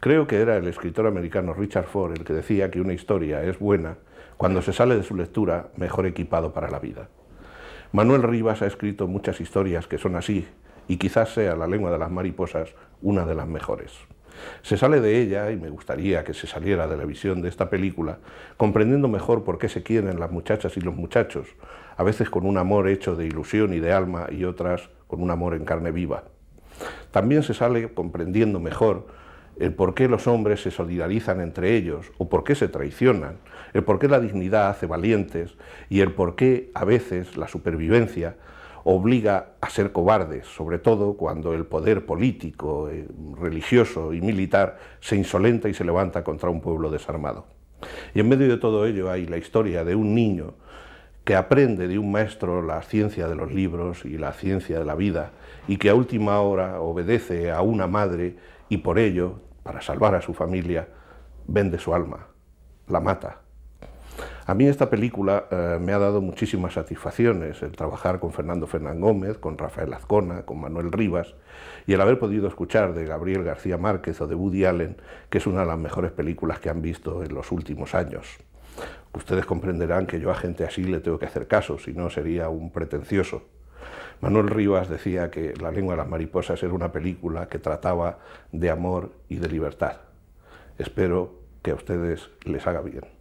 Creo que era el escritor americano Richard Ford el que decía que una historia es buena cuando se sale de su lectura mejor equipado para la vida. Manuel Rivas ha escrito muchas historias que son así y quizás sea La lengua de las mariposas una de las mejores. Se sale de ella, y me gustaría que se saliera de la visión de esta película, comprendiendo mejor por qué se quieren las muchachas y los muchachos, a veces con un amor hecho de ilusión y de alma y otras con un amor en carne viva. También se sale comprendiendo mejor el por qué los hombres se solidarizan entre ellos o por qué se traicionan, el por qué la dignidad hace valientes y el por qué a veces la supervivencia obliga a ser cobardes, sobre todo cuando el poder político, eh, religioso y militar se insolenta y se levanta contra un pueblo desarmado. Y en medio de todo ello hay la historia de un niño que aprende de un maestro la ciencia de los libros y la ciencia de la vida y que a última hora obedece a una madre y por ello para salvar a su familia, vende su alma, la mata. A mí esta película eh, me ha dado muchísimas satisfacciones, el trabajar con Fernando Fernán Gómez, con Rafael Azcona, con Manuel Rivas, y el haber podido escuchar de Gabriel García Márquez o de Woody Allen, que es una de las mejores películas que han visto en los últimos años. Ustedes comprenderán que yo a gente así le tengo que hacer caso, si no sería un pretencioso. Manuel Rivas decía que La lengua de las mariposas era una película que trataba de amor y de libertad. Espero que a ustedes les haga bien.